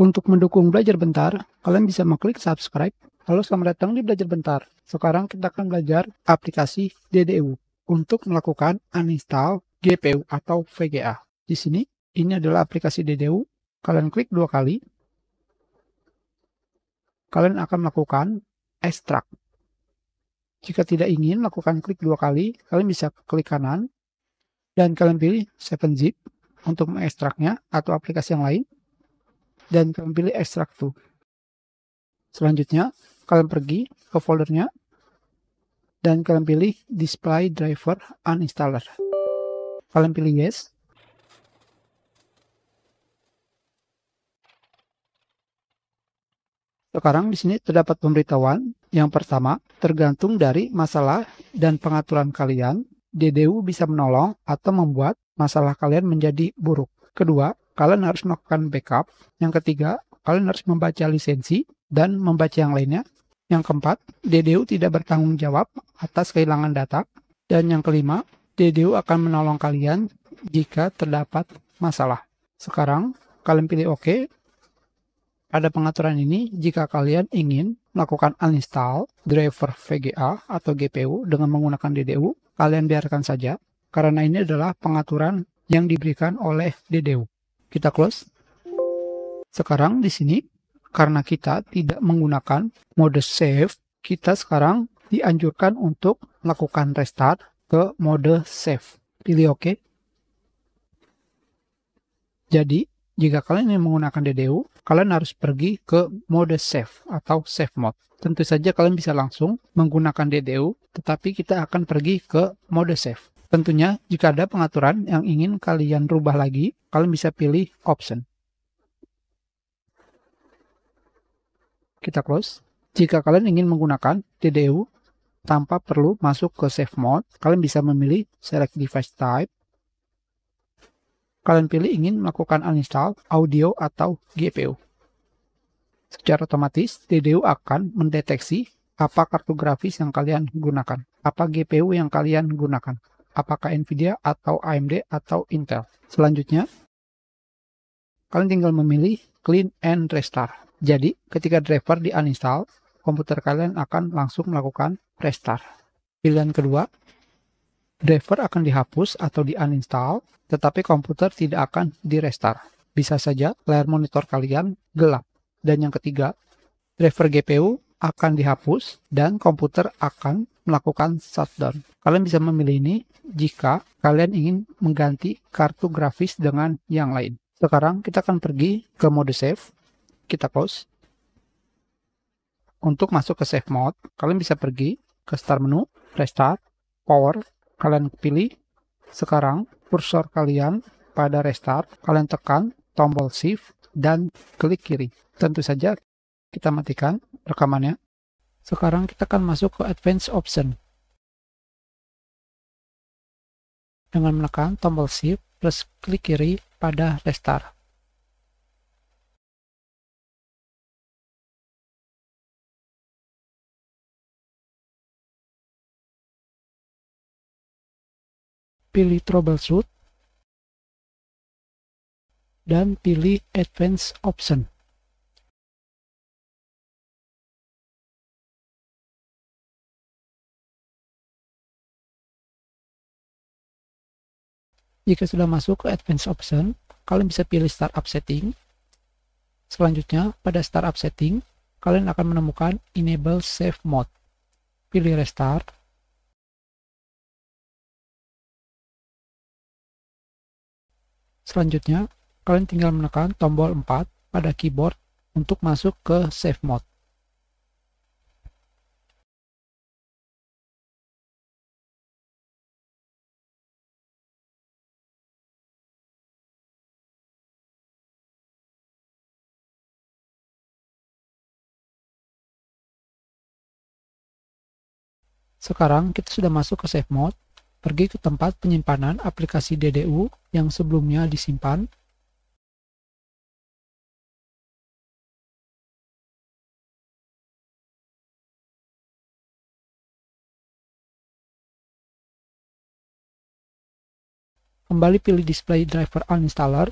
Untuk mendukung belajar bentar, kalian bisa mengklik subscribe. Halo, selamat datang di Belajar Bentar. Sekarang kita akan belajar aplikasi DDU untuk melakukan uninstall GPU atau VGA. Di sini, ini adalah aplikasi DDU. Kalian klik dua kali. Kalian akan melakukan extract. Jika tidak ingin, melakukan klik dua kali. Kalian bisa klik kanan dan kalian pilih 7zip untuk mengekstraknya atau aplikasi yang lain dan kalian pilih extract to. Selanjutnya, kalian pergi ke foldernya dan kalian pilih display driver uninstaller. Kalian pilih yes. Sekarang di sini terdapat pemberitahuan. Yang pertama, tergantung dari masalah dan pengaturan kalian, DDU bisa menolong atau membuat masalah kalian menjadi buruk. Kedua, kalian harus melakukan backup. Yang ketiga, kalian harus membaca lisensi dan membaca yang lainnya. Yang keempat, DDU tidak bertanggung jawab atas kehilangan data. Dan yang kelima, DDU akan menolong kalian jika terdapat masalah. Sekarang, kalian pilih OK. Pada pengaturan ini, jika kalian ingin melakukan uninstall driver VGA atau GPU dengan menggunakan DDU, kalian biarkan saja karena ini adalah pengaturan yang diberikan oleh DDU. Kita close. Sekarang di sini karena kita tidak menggunakan mode save, kita sekarang dianjurkan untuk melakukan restart ke mode save. Pilih OK. Jadi, jika kalian ingin menggunakan DDU, kalian harus pergi ke mode save atau save mode. Tentu saja kalian bisa langsung menggunakan DDU, tetapi kita akan pergi ke mode save. Tentunya jika ada pengaturan yang ingin kalian rubah lagi, kalian bisa pilih option. Kita close. Jika kalian ingin menggunakan TDU tanpa perlu masuk ke save mode, kalian bisa memilih select device type. Kalian pilih ingin melakukan uninstall audio atau GPU. Secara otomatis, TDU akan mendeteksi apa kartu grafis yang kalian gunakan, apa GPU yang kalian gunakan apakah Nvidia atau AMD atau Intel. Selanjutnya, kalian tinggal memilih clean and restart. Jadi, ketika driver di uninstall, komputer kalian akan langsung melakukan restart. Pilihan kedua, driver akan dihapus atau di uninstall, tetapi komputer tidak akan di restart. Bisa saja layar monitor kalian gelap. Dan yang ketiga, driver GPU akan dihapus dan komputer akan melakukan shutdown. Kalian bisa memilih ini jika kalian ingin mengganti kartu grafis dengan yang lain. Sekarang kita akan pergi ke mode save. Kita close. Untuk masuk ke save mode, kalian bisa pergi ke start menu, restart, power. Kalian pilih sekarang kursor kalian pada restart. Kalian tekan tombol shift dan klik kiri. Tentu saja kita matikan rekamannya. Sekarang kita akan masuk ke Advanced Option. Dengan menekan tombol Shift plus klik kiri pada Restart. pilih Troubleshoot, dan pilih Advanced Option. Jika sudah masuk ke Advanced Option, kalian bisa pilih Startup Setting. Selanjutnya, pada Startup Setting, kalian akan menemukan Enable Save Mode. Pilih Restart. Selanjutnya, kalian tinggal menekan tombol 4 pada keyboard untuk masuk ke Save Mode. Sekarang kita sudah masuk ke save mode, pergi ke tempat penyimpanan aplikasi DDU yang sebelumnya disimpan. Kembali pilih display driver uninstaller,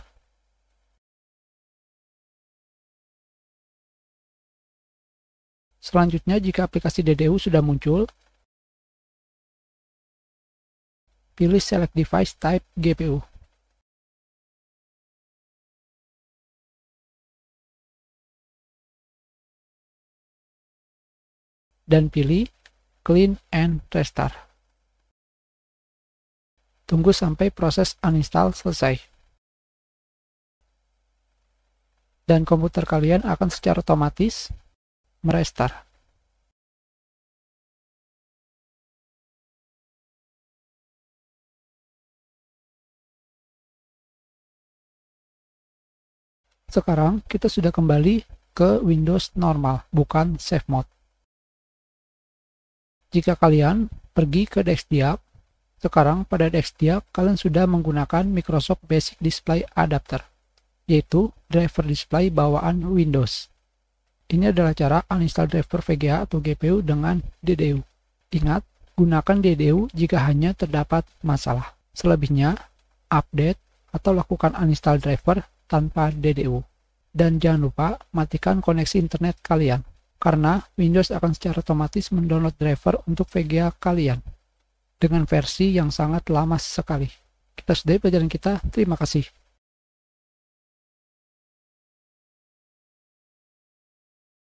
Selanjutnya, jika aplikasi DDU sudah muncul, pilih Select Device Type GPU. Dan pilih Clean and Restart. Tunggu sampai proses uninstall selesai. Dan komputer kalian akan secara otomatis merestart. Sekarang kita sudah kembali ke Windows normal, bukan Safe Mode. Jika kalian pergi ke Desktop, sekarang pada Desktop kalian sudah menggunakan Microsoft Basic Display Adapter, yaitu driver display bawaan Windows. Ini adalah cara uninstall driver VGA atau GPU dengan DDU. Ingat, gunakan DDU jika hanya terdapat masalah. Selebihnya, update atau lakukan uninstall driver tanpa DDU. Dan jangan lupa matikan koneksi internet kalian, karena Windows akan secara otomatis mendownload driver untuk VGA kalian dengan versi yang sangat lama sekali. Kita sudahi pelajaran kita, terima kasih.